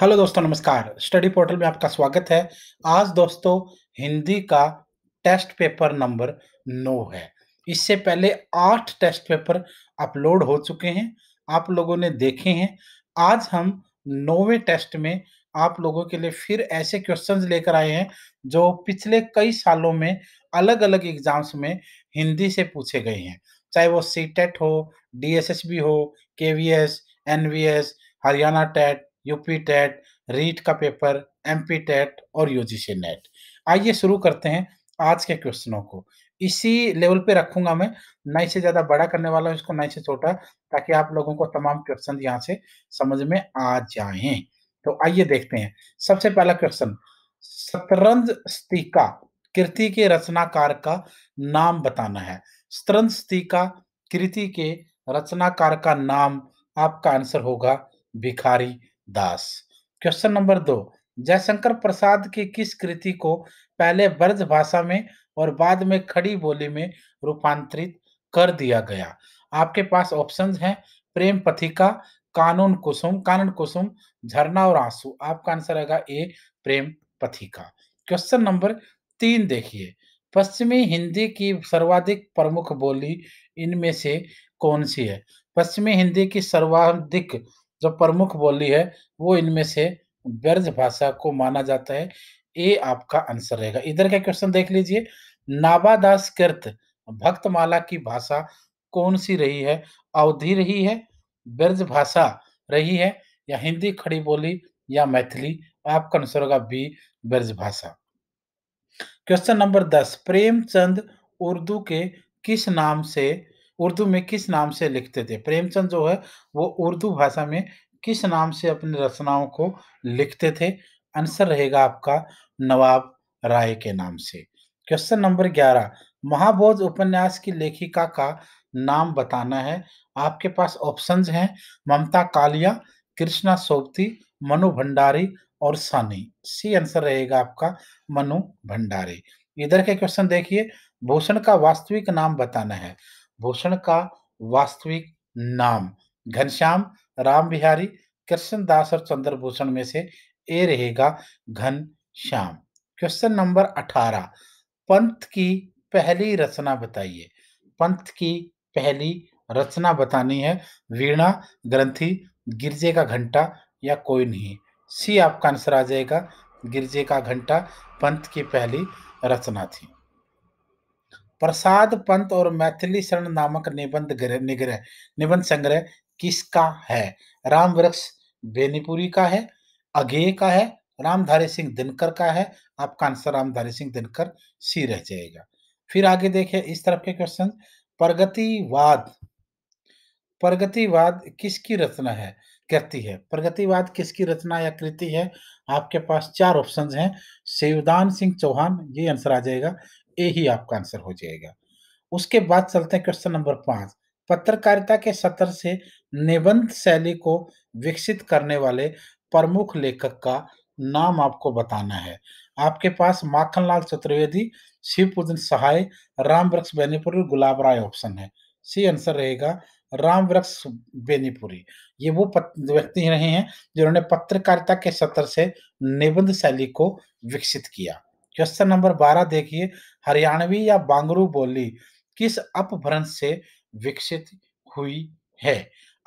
hello दोस्तों नमस्कार study portal में आपका स्वागत है आज दोस्तों हिंदी का टेस्ट पेपर नंबर नौ है इससे पहले आठ टेस्ट पेपर अपलोड हो चुके हैं आप लोगों ने देखे हैं आज हम नौवे टेस्ट में आप लोगों के लिए फिर ऐसे क्वेश्चंस लेकर आए हैं जो पिछले कई सालों में अलग अलग एग्जाम्स में हिंदी से पूछे गए हैं चाहे वो सी टेट हो डी हो K V S N V S Haryana TET UP TET REET का पेपर एमपी टेट और यूजीसी नेट आइए शुरू करते हैं आज के क्वेश्चनों को इसी लेवल पे रखूंगा मैं ना इसे ज्यादा बड़ा करने वाला हूँ इसको ना इसे छोटा ताकि आप लोगों को तमाम क्वेश्चन यहाँ से समझ में आ जाए तो आइए देखते हैं सबसे पहला क्वेश्चन शतरंज स्तिका कृति के रचनाकार का नाम बताना है शतरंज स्तिका कृति के रचनाकार का नाम आपका आंसर होगा भिखारी दास क्वेश्चन नंबर दो जयशंकर प्रसाद की किस कृति को पहले ब्रज भाषा में और बाद में खड़ी बोली में रूपांतरित कर दिया गया आपके पास ऑप्शंस हैं प्रेम पथिका कानून कुसुम कानून कुसुम झरना और आंसू आपका आंसर आएगा ए प्रेम पथिका क्वेश्चन नंबर तीन देखिए पश्चिमी हिंदी की सर्वाधिक प्रमुख बोली इनमें से कौन सी है पश्चिमी हिंदी की सर्वाधिक जो प्रमुख बोली है वो इनमें से ब्रज भाषा को माना जाता है ए आपका आंसर रहेगा इधर का क्वेश्चन देख लीजिए नाबादास कृत भक्तमाला की भाषा कौन सी रही है अवधि रही है व्यर्ज भाषा रही है या हिंदी खड़ी बोली या मैथिली आपका आंसर होगा बी ब्रज भाषा क्वेश्चन नंबर दस प्रेमचंद उर्दू के किस नाम से उर्दू में किस नाम से लिखते थे प्रेमचंद जो है वो उर्दू भाषा में किस नाम से अपनी रचनाओं को लिखते थे आंसर रहेगा आपका नवाब राय के नाम से क्वेश्चन नंबर ग्यारह महाबोध उपन्यास की लेखिका का नाम बताना है आपके पास ऑप्शंस हैं ममता कालिया कृष्णा सोपती मनु भंडारी और सानी सी आंसर रहेगा आपका मनु भंडारी इधर के क्वेश्चन देखिए भूषण का वास्तविक नाम बताना है भूषण का वास्तविक नाम घनश्याम राम बिहारी कृष्ण दास और चंद्रभूषण में से ए रहेगा घन श्याम क्वेश्चन नंबर अठारह पंथ की पहली रचना बताइए पंथ की पहली रचना बतानी है वीणा ग्रंथि गिरजे का घंटा या कोई नहीं सी आपका आंसर आ जाएगा गिरजे का घंटा पंथ की पहली रचना थी प्रसाद पंत और मैथिली शरण नामक निबंध निग्रह निबंध संग्रह किसका है राम वृक्ष बेनीपुरी का है अगे का है रामधारी सिंह दिनकर का है आपका आंसर रामधारी सिंह दिनकर सी रह जाएगा फिर आगे देखें इस तरफ के क्वेश्चन प्रगतिवाद प्रगतिवाद किसकी रचना है कृति है प्रगतिवाद किसकी रचना या कृति है आपके पास चार ऑप्शन हैं शिवदान सिंह चौहान ये आंसर आ जाएगा ए ही आपका आंसर हो जाएगा उसके बाद चलते हैं क्वेश्चन नंबर पांच पत्रकारिता के सत्र से निबंध शैली को विकसित करने वाले प्रमुख लेखक का नाम आपको बताना है आपके पास माखनलाल चतुर्वेदी शिव पूजन सहाय राम वृक्ष बेनीपुरी गुलाब राय ऑप्शन है सी आंसर रहेगा राम वृक्ष बेनीपुरी ये वो व्यक्ति रहे हैं जिन्होंने पत्रकारिता के सत्र से निबंध शैली को विकसित किया क्वेश्चन नंबर बारह देखिए हरियाणवी या बांगरू बोली किस अपभ्रंश से विकसित हुई है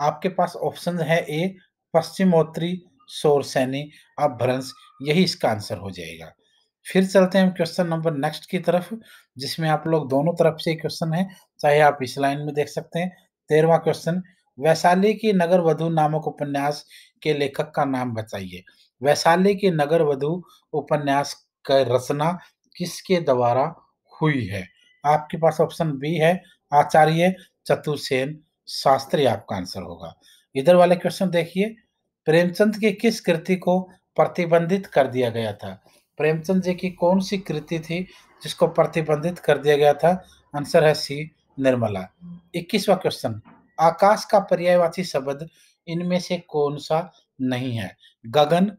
आपके पास ऑप्शन है ए पश्चिमोत्तरी सोरसैनी अपभ्रंश यही इसका आंसर हो जाएगा फिर चलते हैं क्वेश्चन नंबर नेक्स्ट की तरफ जिसमें आप लोग दोनों तरफ से क्वेश्चन है चाहे आप इस लाइन में देख सकते हैं तेरवा क्वेश्चन वैशाली की नगर वधु नामक उपन्यास के लेखक का नाम बताइए वैशाली की नगर वधु उपन्यास का रचना किसके द्वारा हुई है आपके पास ऑप्शन बी है आचार्य चतुसेन शास्त्री आपका आंसर होगा इधर वाले क्वेश्चन देखिए प्रेमचंद की किस कृति को प्रतिबंधित कर दिया गया था प्रेमचंद जी की कौन सी कृति थी जिसको प्रतिबंधित कर दिया गया था आंसर है सी निर्मला इक्कीसवा क्वेश्चन आकाश का पर्यायवाची शब्द इनमें से कौन सा नहीं है गगन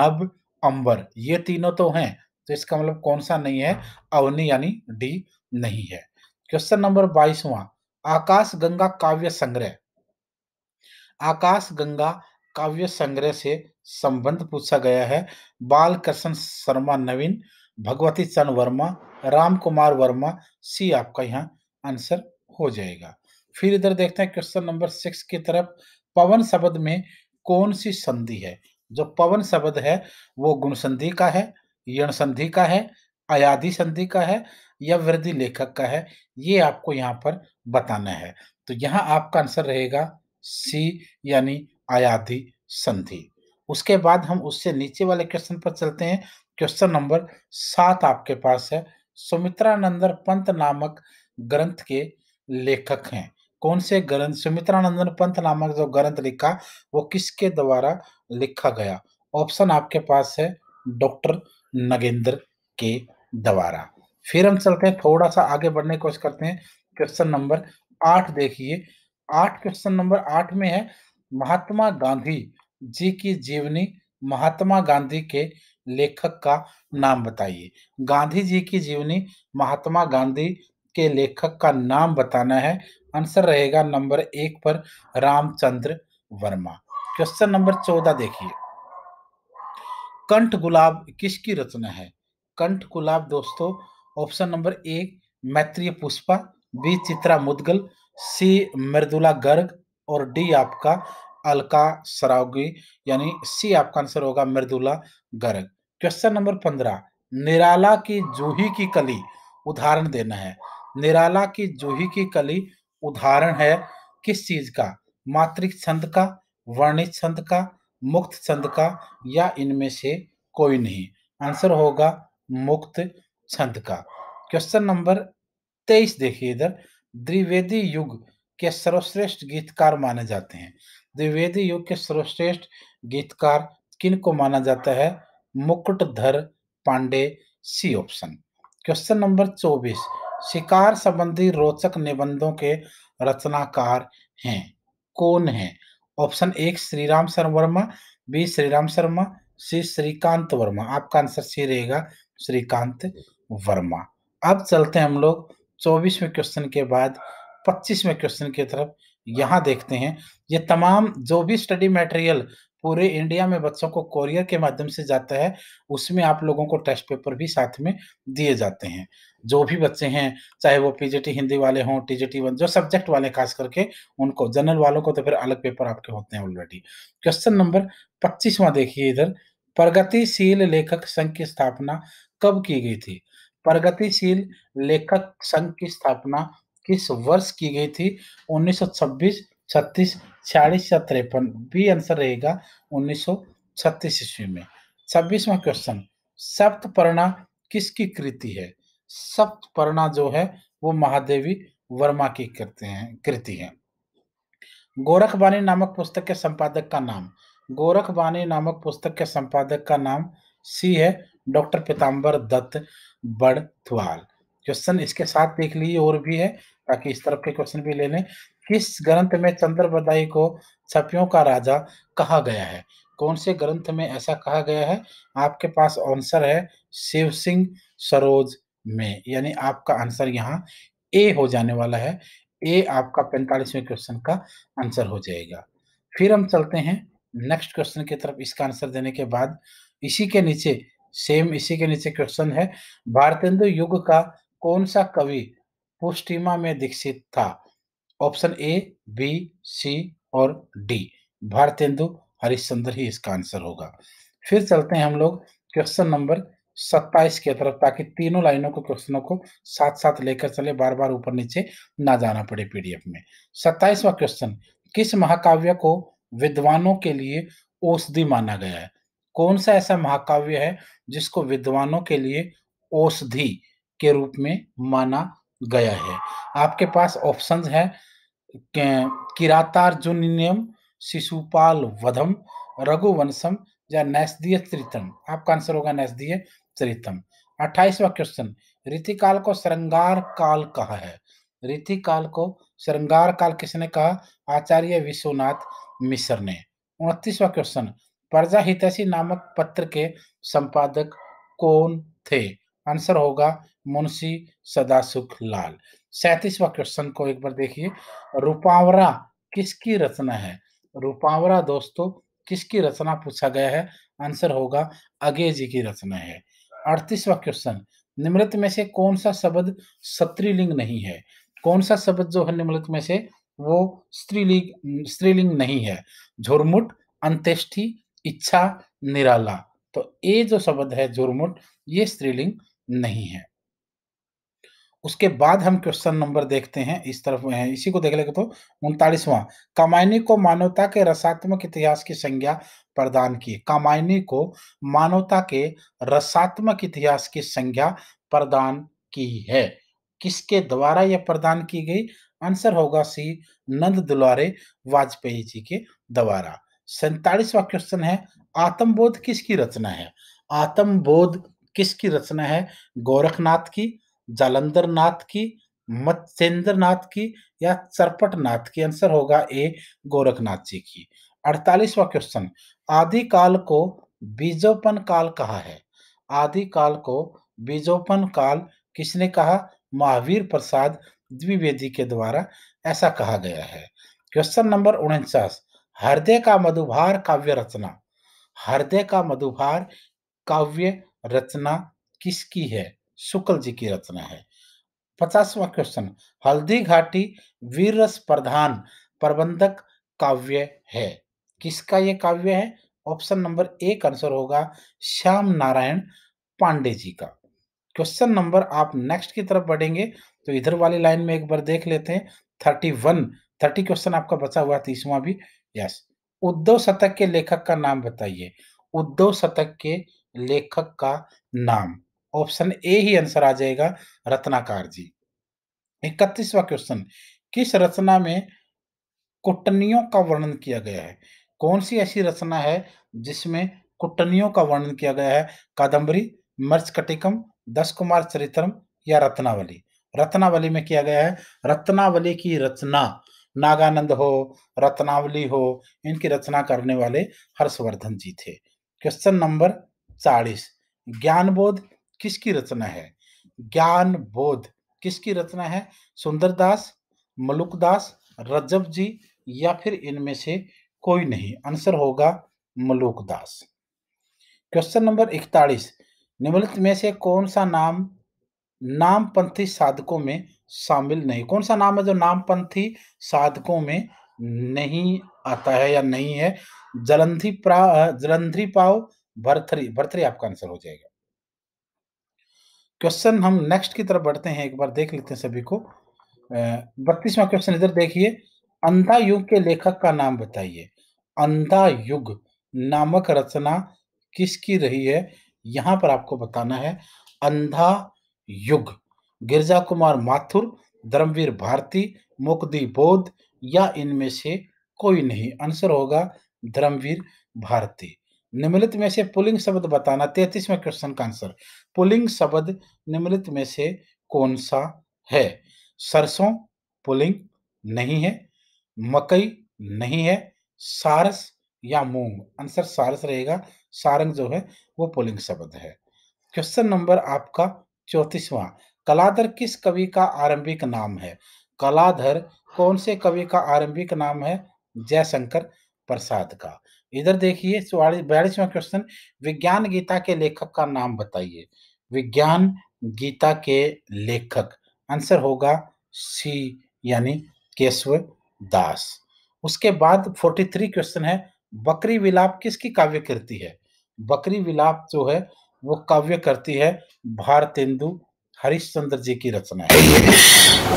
नभ अंबर ये तीनों तो हैं तो इसका मतलब कौन सा नहीं है अवनी यानी डी नहीं है क्वेश्चन नंबर बाईसवा आकाश गंगा काव्य संग्रह आकाश गंगा काव्य संग्रह से संबंध पूछा गया है बाल कृष्ण शर्मा नवीन भगवती चंद वर्मा राम कुमार वर्मा सी आपका यहाँ आंसर हो जाएगा फिर इधर देखते हैं क्वेश्चन नंबर सिक्स की तरफ पवन शब्द में कौन सी संधि है जो पवन शब्द है वो गुण संधि का है यण संधि का है अयाधि संधि का है या वृद्धि लेखक का है ये आपको यहाँ पर बताना है तो यहाँ आपका आंसर रहेगा सी यानी अयाधि संधि उसके बाद हम उससे नीचे वाले क्वेश्चन पर चलते हैं क्वेश्चन नंबर सात आपके पास है सुमित्रानंदन पंत नामक ग्रंथ के लेखक हैं कौन से ग्रंथ सुमित्रानंदन पंत नामक जो ग्रंथ लिखा वो किसके द्वारा लिखा गया ऑप्शन आपके पास है डॉक्टर नगेंद्र के द्वारा फिर हम चलते हैं थोड़ा सा आगे बढ़ने की कोशिश करते हैं क्वेश्चन नंबर आठ देखिए आठ क्वेश्चन नंबर आठ में है महात्मा गांधी जी की जीवनी महात्मा गांधी के लेखक का नाम बताइए गांधी जी की जीवनी महात्मा गांधी के लेखक का नाम बताना है आंसर रहेगा नंबर एक पर रामचंद्र वर्मा क्वेश्चन नंबर चौदह देखिए कंठ गुलाब किसकी रचना है कंठ गुलाब दोस्तों option number A Maitreyi Pushpa B Chitra Mudgal C Mridula Garg और डी आपका अलका सरावगी यानी सी आपका आंसर होगा मृदुला गर्ग क्वेश्चन नंबर पंद्रह निराला की जूही की कली उदाहरण देना है निराला की जूही की कली उदाहरण है किस चीज का मातृक छंद का वर्णित छंद का मुक्त छंद का या इनमें से कोई नहीं आंसर होगा मुक्त छंद का क्वेश्चन नंबर तेईस देखिए इधर द्विवेदी युग के सर्वश्रेष्ठ गीतकार माने जाते हैं द्विवेदी युग के सर्वश्रेष्ठ गीतकार किन को माना जाता है Mukutdhar Pandey C option question number चौबीस शिकार संबंधी रोचक निबंधों के रचनाकार हैं कौन हैं ऑप्शन एक श्री राम शर्म वर्मा बी श्री राम शर्मा सी श्रीकांत वर्मा आपका आंसर सी रहेगा श्रीकांत वर्मा अब चलते हैं हम लोग चौबीसवें क्वेश्चन के बाद पच्चीसवें क्वेश्चन की तरफ यहाँ देखते हैं ये तमाम जो भी स्टडी मटेरियल पूरे इंडिया में बच्चों को कोरियर के माध्यम से जाता है उसमें आप लोगों को टेस्ट पेपर भी साथ में दिए जाते हैं जो भी बच्चे हैं चाहे वो पीजीटी हिंदी वाले हों टीजीटी वन जो सब्जेक्ट वाले खास करके उनको जनरल वालों को तो फिर अलग पेपर आपके होते हैं ऑलरेडी क्वेश्चन नंबर पच्चीसवा देखिए इधर प्रगतिशील लेखक संघ की स्थापना कब की गई थी प्रगतिशील लेखक संघ की स्थापना किस वर्ष की गई थी 1926 36 छियालीस या तिरपन बी आंसर रहेगा उन्नीस सौ छत्तीस ईस्वी में छब्बीसवा क्वेश्चन सप्तपर्णा किसकी कृति है सप्तपर्णा जो है वो महादेवी वर्मा की करते हैं कृति है गोरखबानी नामक पुस्तक के संपादक का नाम गोरखबाणी नामक पुस्तक के संपादक का नाम सी है डॉक्टर पीताम्बर दत्त बड़थवाल क्वेश्चन इसके साथ देख लीजिए और भी है ताकि इस तरफ के क्वेश्चन भी ले लें किस ग्रंथ में चंद्रबदाई को छपियों का राजा कहा गया है कौन से ग्रंथ में ऐसा कहा गया है आपके पास आंसर है शिव सिंह सरोज में यानी आपका आंसर यहाँ ए हो जाने वाला है ए आपका पैंतालीसवें क्वेश्चन का आंसर हो जाएगा फिर हम चलते हैं नेक्स्ट क्वेश्चन की तरफ इसका आंसर देने के बाद इसी के नीचे सेम इसी के नीचे क्वेश्चन है भारतेंदु युग का कौन सा कवि पुष्टिमा में दीक्षित था ऑप्शन ए बी सी और डी भारतेंदु हरिश्चंद्र ही इसका आंसर होगा फिर चलते हैं हम लोग क्वेश्चन नंबर सत्ताईस की तरफ ताकि तीनों लाइनों को क्वेश्चनों को साथ साथ लेकर चले बार बार ऊपर नीचे ना जाना पड़े पीडीएफ में सत्ताईसवा क्वेश्चन किस महाकाव्य को विद्वानों के लिए औषधि माना गया है कौन सा ऐसा महाकाव्य है जिसको विद्वानों के लिए औषधि के रूप में माना गया है आपके पास ऑप्शन है किरातार्जुनियम शिशुपाल वधम रघुवंशम या नैसदीय त्रितम आपका आंसर होगा नैसदीय त्रितम अट्ठाईसवा क्वेश्चन रीतिकाल को श्रृंगार काल कहा है रीतिकाल को श्रृंगार काल किसने कहा आचार्य विश्वनाथ मिश्र ने उनतीसवा क्वेश्चन प्रजा हितैषी नामक पत्र के संपादक कौन थे आंसर होगा मुंशी सदासुख लाल सैतीसवा क्वेश्चन को एक बार देखिए रूपावरा किसकी रचना है रूपावरा दोस्तों किसकी रचना पूछा गया है आंसर होगा अगे जी की रचना है अड़तीसवा क्वेश्चन निम्नलिखित में से कौन सा शब्द स्त्रीलिंग नहीं है कौन सा शब्द जो है निम्नलिखित में से वो स्त्रीलिंग स्त्रीलिंग नहीं है झुरमुट अंत्येष्टि इच्छा निराला तो ये जो शब्द है झुरमुट ये स्त्रीलिंग नहीं है उसके बाद हम क्वेश्चन नंबर देखते हैं इस तरफ में है इसी को देख लेंगे तो उनतालीसवां कामायनी को मानवता के रसात्मक इतिहास की संज्ञा प्रदान की कामायनी को मानवता के रसात्मक इतिहास की संज्ञा प्रदान की है किसके द्वारा यह प्रदान की गई आंसर होगा सी नंद दुलारे वाजपेयी जी के द्वारा सैतालीसवा क्वेश्चन है आत्मबोध किसकी रचना है आत्मबोध किसकी रचना है गोरखनाथ की जालंधर नाथ की मत्स्येंद्र नाथ की या चरपट नाथ की आंसर होगा ए गोरखनाथ जी की अड़तालीसवा क्वेश्चन आदि काल को बीजोपन काल कहा है आदि काल को बीजोपन काल किसने कहा महावीर प्रसाद द्विवेदी के द्वारा ऐसा कहा गया है क्वेश्चन नंबर उनचास हृदय का मधुभार काव्य रचना हृदय का मधुभार काव्य रचना किसकी है शुक्ल जी की रचना है पचासवा क्वेश्चन हल्दी घाटी वीर प्रधान प्रबंधक काव्य है किसका यह काव्य है ऑप्शन नंबर एक आंसर होगा श्याम नारायण पांडे जी का क्वेश्चन नंबर आप नेक्स्ट की तरफ बढ़ेंगे तो इधर वाली लाइन में एक बार देख लेते हैं थर्टी वन थर्टी क्वेश्चन आपका बचा हुआ तीसवा भी यस उद्धव शतक के लेखक का नाम बताइए उद्धव शतक के लेखक का नाम ऑप्शन ए ही आंसर आ जाएगा रत्नाकार जी इकतीसवा क्वेश्चन किस रचना में कुटनियों का वर्णन किया गया है कौन सी ऐसी रचना है जिसमें कुटनियों का वर्णन किया गया है कादम्बरी कटिकम दस कुमार चरित्रम या रत्नावली रत्नावली में किया गया है रत्नावली की रचना नागानंद हो रत्नावली हो इनकी रचना करने वाले हर्षवर्धन जी थे क्वेश्चन नंबर चालीस ज्ञानबोध किसकी रचना है ज्ञान बोध किसकी रचना है सुंदरदास मलुकदास रजब जी या फिर इनमें से कोई नहीं आंसर होगा मलुकदास क्वेश्चन नंबर इकतालीस निम्नलिखित में से कौन सा नाम नामपंथी साधकों में शामिल नहीं कौन सा नाम है जो नामपंथी साधकों में नहीं आता है या नहीं है जलंधि प्रा जलंधरी पाव भरथरी भरथरी आपका आंसर हो जाएगा क्वेश्चन हम नेक्स्ट की तरफ बढ़ते हैं एक बार देख लेते हैं सभी को बत्तीसवा क्वेश्चन इधर देखिए अंधा युग के लेखक का नाम बताइए अंधा युग नामक रचना किसकी रही है यहाँ पर आपको बताना है अंधा युग गिरजा कुमार माथुर धर्मवीर भारती मुकदी बोध या इनमें से कोई नहीं आंसर होगा धर्मवीर भारती निम्नलिखित में से पुलिंग शब्द बताना तैतीसवें क्वेश्चन का आंसर पुलिंग शब्द निम्नलिखित में से कौन सा है सरसों पुलिंग नहीं है मकई नहीं है सारस या मूंग आंसर सारस रहेगा सारंग जो है वो पुलिंग शब्द है क्वेश्चन नंबर आपका चौतीसवा कलाधर किस कवि का आरंभिक नाम है कलाधर कौन से कवि का आरंभिक नाम है जयशंकर प्रसाद का इधर देखिए बयालीसवा क्वेश्चन विज्ञान गीता के लेखक का नाम बताइए विज्ञान गीता के लेखक आंसर होगा सी यानी केशव दास उसके बाद थ्री क्वेश्चन है बकरी विलाप किसकी काव्य कृति है बकरी विलाप जो है वो काव्य करती है भारतेंदु हरिश्चंद्र जी की रचना है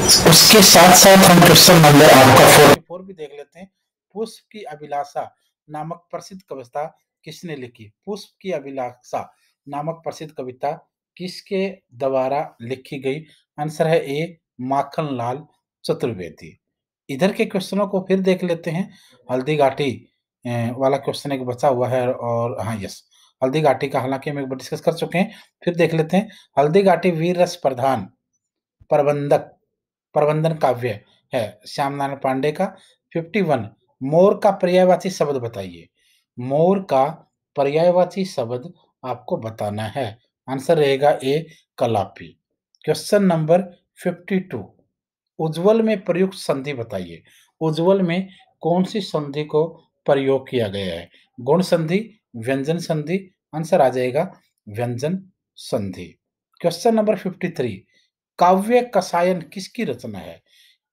उसके साथ साथ हम क्वेश्चन नंबर आपका फोर भी देख लेते हैं पुष्प की अभिलाषा नामक प्रसिद्ध कविता किसने लिखी पुष्प की अभिलाषा नामक प्रसिद्ध कविता किसके द्वारा लिखी गई आंसर है ए माखन लाल चतुर्वेदी इधर के क्वेश्चनों को फिर देख लेते हैं हल्दी घाटी वाला क्वेश्चन एक बचा हुआ है और हाँ यस हल्दी घाटी का हालांकि हम एक बार डिस्कस कर चुके हैं फिर देख लेते हैं हल्दी घाटी वीर रस प्रधान प्रबंधक प्रबंधन काव्य है श्याम नारायण पांडे का फिफ्टी वन मोर का पर्यायवाची शब्द बताइए मोर का पर्यायवाची शब्द आपको बताना है आंसर रहेगा A Kalapi question number fifty two उज्जवल में प्रयुक्त संधि बताइए उज्जवल में कौन सी संधि को प्रयोग किया गया है गुण संधि व्यंजन संधि आंसर आ जाएगा व्यंजन संधि क्वेश्चन नंबर फिफ्टी थ्री काव्य कसायन किसकी रचना है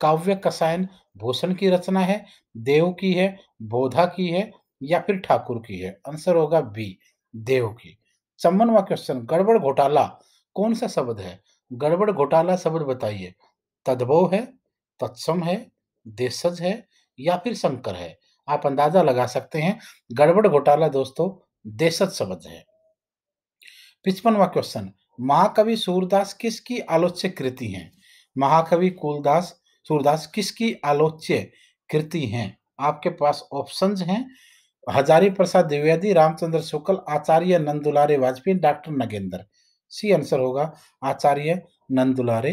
काव्य कसायन भूषण की रचना है देव की है बोधा की है या फिर ठाकुर की है आंसर होगा बी देव की चम्बनवा क्वेश्चन गड़बड़ घोटाला कौन सा शब्द है गड़बड़ घोटाला शब्द बताइए तद्भव है तत्सम है देशज है या फिर शंकर है आप अंदाजा लगा सकते हैं गड़बड़ घोटाला दोस्तों देशज शब्द है पिचपनवा क्वेश्चन महाकवि सूरदास किसकी आलोच्य कृति है महाकवि कुलदास सूरदास किसकी आलोच्य कृति हैं आपके पास ऑप्शंस हैं Hazari Prasad Dwivedi Ramchandra Shukla Acharya Nandulare Vajpeyi doctor Nagendra C answer होगा आचार्य नंदुलारे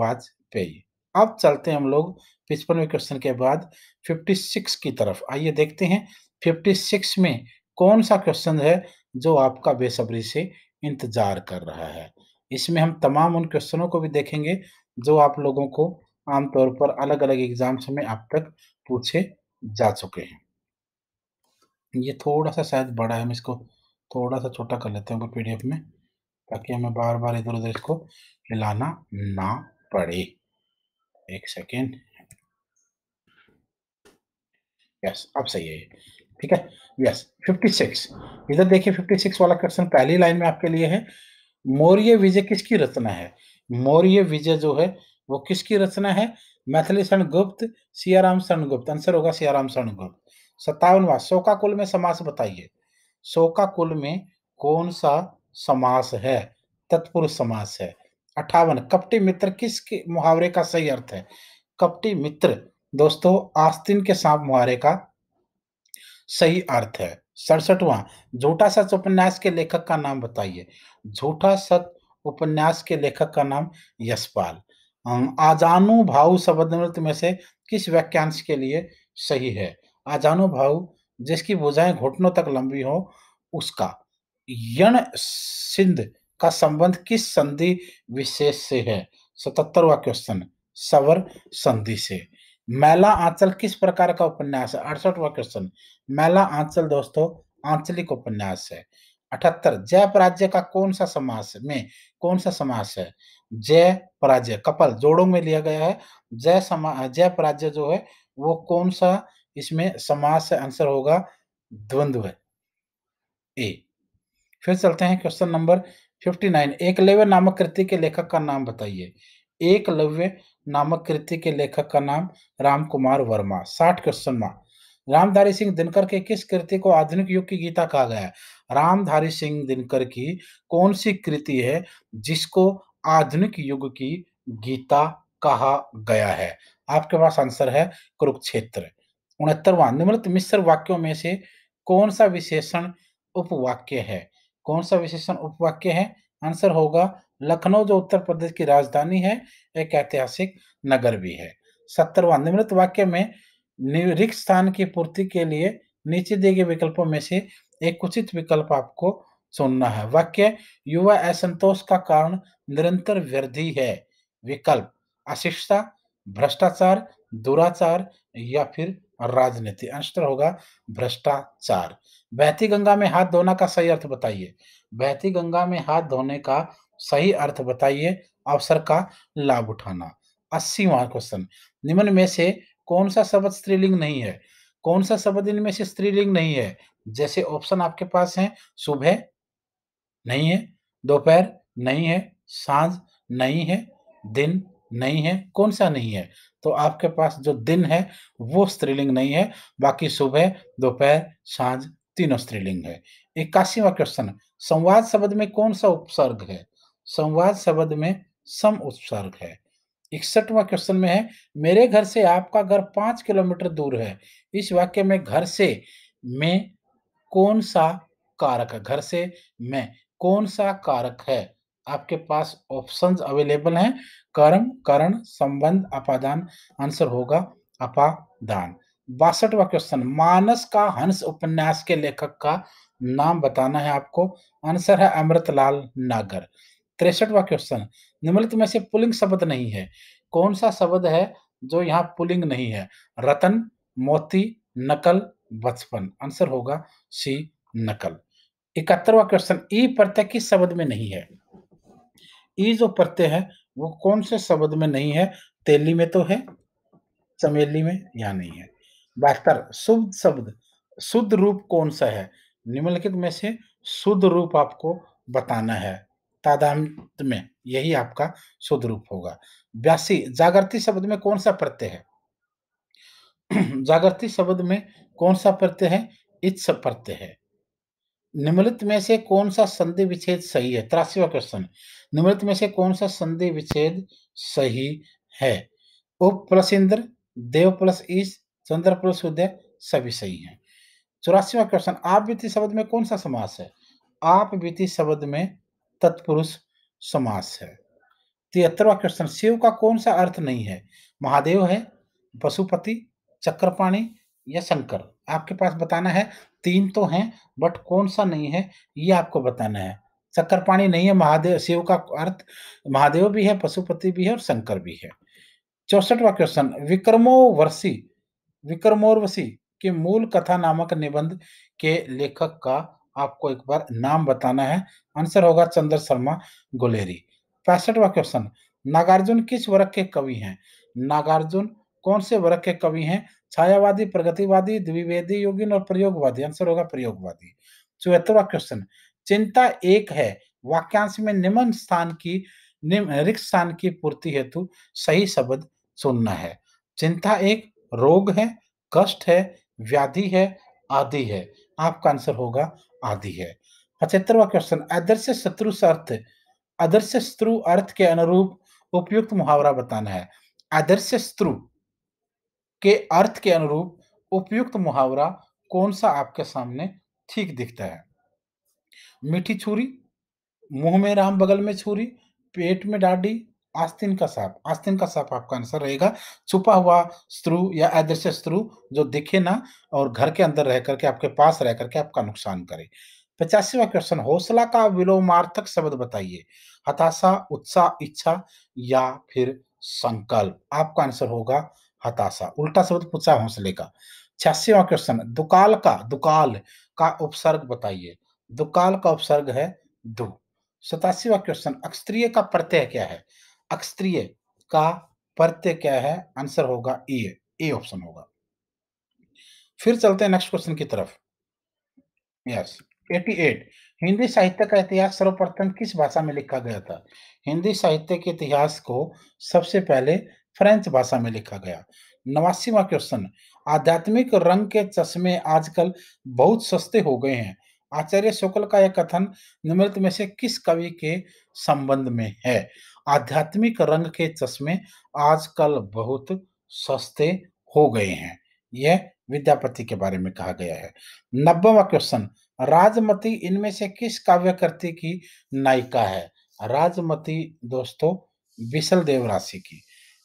वाजपेयी अब चलते हैं हम लोग पिचपनवे क्वेश्चन के बाद 56 की तरफ आइए देखते हैं 56 में कौन सा क्वेश्चन है जो आपका बेसब्री से इंतजार कर रहा है इसमें हम तमाम उन क्वेश्चनों को भी देखेंगे जो आप लोगों को आमतौर पर अलग अलग एग्जाम्स में अब तक पूछे जा चुके हैं ये थोड़ा सा शायद बड़ा है हम इसको थोड़ा सा छोटा कर लेते हैं पी डी में ताकि हमें बार बार इधर उधर इसको हिलाना ना पड़े एक सेकेंड यस अब सही है ठीक है यस फिफ्टी सिक्स इधर देखिए फिफ्टी सिक्स वाला क्वेश्चन पहली लाइन में आपके लिए है मौर्य विजय किसकी रचना है मौर्य विजय जो है वो किसकी रचना है मैथिली गुप्त सियाराम गुप्त आंसर होगा सियाराम गुप्त सत्तावनवा शोका कुल में समास बताइए शोका कुल में कौन सा समास है तत्पुरुष समास है अठावन कपटी मित्र किस मुहावरे का सही अर्थ है कपटी मित्र दोस्तों आस्तिन के सांप मुहावरे का सही अर्थ है सड़सठवा झूठा सच उपन्यास के लेखक का नाम बताइए झूठा सच उपन्यास के लेखक का नाम यशपाल आजानु भाव शब्द नृत्य में से किस वाक्यांश के लिए सही है आजानु भाव जिसकी बुझाएं घुटनों तक लंबी हो उसका यण सिंध का संबंध किस संधि विशेष से है सतहत्तरवा क्वेश्चन सवर संधि से मैला आंचल किस प्रकार का उपन्यास है अड़सठवा क्वेश्चन मैला आंचल दोस्तों आंचलिक उपन्यास है अठहत्तर जैप राज्य का कौन सा समास में कौन सा समास है जय पराजय कपल जोड़ों में लिया गया है जय समा जय पराजय जो है वो कौन सा इसमें समास से आंसर होगा द्वंद्व ए फिर चलते हैं क्वेश्चन नंबर 59 एकलव्य नामक कृति के लेखक का नाम बताइए एकलव्य नामक कृति के लेखक का नाम राम कुमार वर्मा साठ क्वेश्चन मा रामधारी सिंह दिनकर के किस कृति को आधुनिक युग की गीता कहा गया है रामधारी सिंह दिनकर की कौन सी कृति है जिसको आधुनिक युग की गीता कहा गया है आपके पास आंसर है कुरुक्षेत्र उनहत्तरवा निम्नलिखित मिश्र वाक्यों में से कौन सा विशेषण उपवाक्य है कौन सा विशेषण उपवाक्य है आंसर होगा लखनऊ जो उत्तर प्रदेश की राजधानी है एक ऐतिहासिक नगर भी है सत्तरवा निम्नलिखित वाक्य में रिक्त स्थान की पूर्ति के लिए नीचे दिए गए विकल्पों में से एक उचित विकल्प आपको सुनना है वाक्य युवा असंतोष का कारण निरंतर वृद्धि है विकल्प अशिक्षता भ्रष्टाचार दुराचार या फिर राजनीति आंसर होगा भ्रष्टाचार बहती गंगा में हाथ धोना का सही अर्थ बताइए बहती गंगा में हाथ धोने का सही अर्थ बताइए अवसर का लाभ उठाना अस्सीवा क्वेश्चन निम्न में से कौन सा शब्द स्त्रीलिंग नहीं है कौन सा शब्द इनमें से स्त्रीलिंग नहीं है जैसे ऑप्शन आपके पास है सुबह नहीं है दोपहर नहीं है सांझ नहीं है दिन नहीं है कौन सा नहीं है तो आपके पास जो दिन है वो स्त्रीलिंग नहीं है बाकी सुबह दोपहर सांझ तीनों स्त्रीलिंग है इक्यासीवा क्वेश्चन संवाद शब्द में कौन सा उपसर्ग है संवाद शब्द में सम उपसर्ग है इकसठवा क्वेश्चन में है मेरे घर से आपका घर पांच किलोमीटर दूर है इस वाक्य में घर से में कौन सा कारक है घर से मैं कौन सा कारक है आपके पास ऑप्शंस अवेलेबल हैं कर्म करण संबंध अपादान आंसर होगा अपादान बासठवा क्वेश्चन मानस का हंस उपन्यास के लेखक का नाम बताना है आपको आंसर है अमृतलाल नागर तिरसठवा क्वेश्चन निम्नलिखित में से पुलिंग शब्द नहीं है कौन सा शब्द है जो यहाँ पुलिंग नहीं है रतन मोती नकल बचपन आंसर होगा सी नकल इकहत्तरवा क्वेश्चन ई प्रत्यय किस शब्द में नहीं है ई जो प्रत्यय है वो कौन से शब्द में नहीं है तेली में तो है चमेली में या नहीं है बहत्तर शुद्ध शब्द शुद्ध रूप कौन सा है निम्नलिखित में से शुद्ध रूप आपको बताना है तादात में यही आपका शुद्ध रूप होगा ब्यासी जागृति शब्द में कौन सा प्रत्यय है जागृति शब्द में कौन सा प्रत्यय है इस प्रत्यय है निम्नलिखित में से कौन सा संधि विच्छेद सही है त्रासीवा क्वेश्चन निम्नलिखित में से कौन सा संधि विच्छेद सही है उप प्लस इंद्र देव प्लस ईश चंद्र प्लस उदय सभी सही है चौरासीवा क्वेश्चन आप बीती शब्द में कौन सा समास है आप बीती शब्द में तत्पुरुष समास है तिहत्तरवा क्वेश्चन शिव का कौन सा अर्थ नहीं है महादेव है पशुपति चक्रपाणी या शंकर आपके पास बताना है तीन तो हैं बट कौन सा नहीं है ये आपको बताना है शक्कर पाणी नहीं है महादेव शिव का अर्थ महादेव भी है पशुपति भी है और शंकर भी है चौसठवा क्वेश्चन विक्रमोवर्षी विक्रमोर्वशी के मूल कथा नामक निबंध के लेखक का आपको एक बार नाम बताना है आंसर होगा चंद्र शर्मा गुलेरी पैंसठवा क्वेश्चन नागार्जुन किस वर्ग के कवि हैं नागार्जुन कौन से वर्ग के कवि हैं छायावादी प्रगतिवादी द्विवेदी योगिन और प्रयोगवादी आंसर होगा प्रयोगवादी चौहत्तरवा क्वेश्चन चिंता एक है वाक्यांश में निम्न स्थान की रिक्त स्थान की पूर्ति हेतु सही शब्द सुनना है चिंता एक रोग है कष्ट है व्याधि है आदि है आपका आंसर होगा आदि है पचहत्तरवा क्वेश्चन अदृश्य शत्रु अर्थ अदृश्य शत्रु अर्थ के अनुरूप उपयुक्त मुहावरा बताना है आदर्श शत्रु के अर्थ के अनुरूप उपयुक्त मुहावरा कौन सा आपके सामने ठीक दिखता है मीठी छुरी मुंह में राम बगल में छुरी पेट में डाडी आस्तिन का सांप आस्तिन का सांप आपका आंसर रहेगा छुपा हुआ स्त्रु या अदृश्य स्त्रु जो दिखे ना और घर के अंदर रह करके आपके पास रह करके आपका नुकसान करे पचासीवा क्वेश्चन हौसला का विलोमार्थक शब्द बताइए हताशा उत्साह इच्छा या फिर संकल्प आपका आंसर होगा हताशा उल्टा शब्द पूछा हौसले का छियासीवा क्वेश्चन दुकाल का दुकाल का उपसर्ग बताइए दुकाल का उपसर्ग है दु सतासीवा क्वेश्चन अक्षत्रिय का प्रत्यय क्या है अक्षत्रिय का प्रत्यय क्या है आंसर होगा ए ए ऑप्शन होगा फिर चलते हैं नेक्स्ट क्वेश्चन की तरफ यस एटी एट हिंदी साहित्य का इतिहास सर्वप्रथम किस भाषा में लिखा गया था हिंदी साहित्य के इतिहास को सबसे पहले फ्रेंच भाषा में लिखा गया नवासीवा क्वेश्चन आध्यात्मिक रंग के चश्मे आजकल बहुत सस्ते हो गए हैं आचार्य शुक्ल का यह कथन निमृत में से किस कवि के संबंध में है आध्यात्मिक रंग के चश्मे आजकल बहुत सस्ते हो गए हैं यह विद्यापति के बारे में कहा गया है नब्बेवा क्वेश्चन राजमती इनमें से किस काव्यकृति की नायिका है राजमती दोस्तों विशल देव राशि की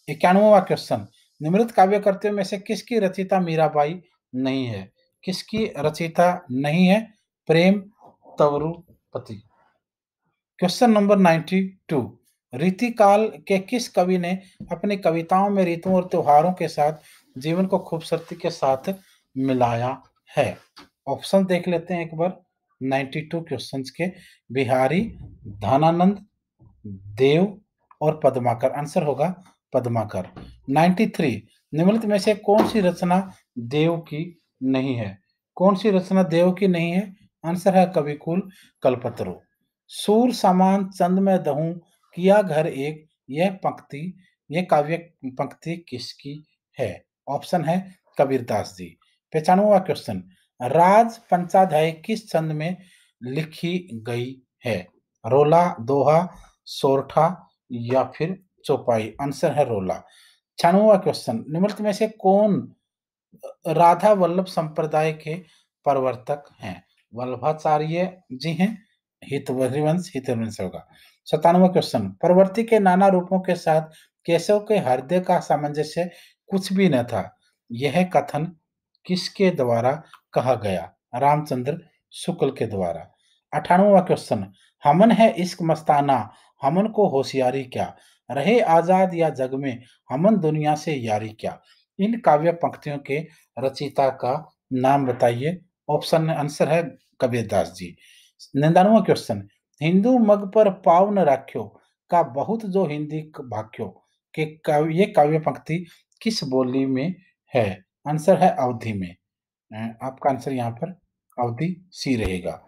इक्यानवा क्वेश्चन निमृत काव्य करते में से किसकी रचिता मीराबाई नहीं है किसकी रचिता नहीं है प्रेम तवरुपति क्वेश्चन नंबर नाइन्टी टू रीतिकाल के किस कवि ने अपनी कविताओं में रीतों और त्योहारों के साथ जीवन को खूबसूरती के साथ मिलाया है ऑप्शन देख लेते हैं एक बार 92 क्वेश्चंस के बिहारी धनानंद देव और पद्माकर आंसर होगा पद्माकर 93 निम्नलिखित में से कौन सी रचना देव की नहीं है कौन सी रचना देव की नहीं है आंसर है कविकुल कलपत्रो सूर समान चंद में दहू किया घर एक यह पंक्ति यह काव्य पंक्ति किसकी है ऑप्शन है कबीरदास जी पहचानवा क्वेश्चन राज पंचाध्याय किस चंद में लिखी गई है रोला दोहा सोरठा या फिर चौपाई आंसर है रोला छानवा क्वेश्चन निम्नलिखित में से कौन राधा वल्लभ संप्रदाय के प्रवर्तक हैं वल्लभाचार्य जी हैं हितवंश हितवंश होगा सतानवा क्वेश्चन प्रवृत्ति के नाना रूपों के साथ केशव के हृदय का सामंजस्य कुछ भी न था यह कथन किसके द्वारा कहा गया रामचंद्र शुक्ल के द्वारा अठानवा क्वेश्चन हमन है इश्क मस्ताना हमन को होशियारी क्या रहे आजाद या जग में हमन दुनिया से यारी क्या इन काव्य पंक्तियों के रचिता का नाम बताइए ऑप्शन आंसर है कबीर दास जी निन्दानवा क्वेश्चन हिंदू मग पर पाव न राख्यो का बहुत जो हिंदी भाख्यो के काव्य ये काव्य पंक्ति किस बोली में है आंसर है अवधि में आपका आंसर यहाँ पर अवधि सी रहेगा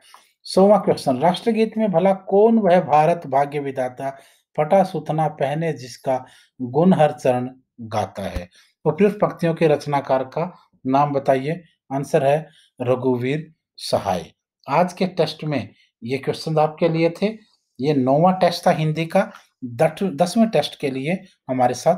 सोवा क्वेश्चन राष्ट्रगीत में भला कौन वह भारत भाग्य विदाता फटा सुथना पहने जिसका गुण हर चरण गाता है उपयुक्त पंक्तियों के रचनाकार का नाम बताइए आंसर है रघुवीर सहाय आज के टेस्ट में ये क्वेश्चन आपके लिए थे ये नौवा टेस्ट था हिंदी का दसवें टेस्ट के लिए हमारे साथ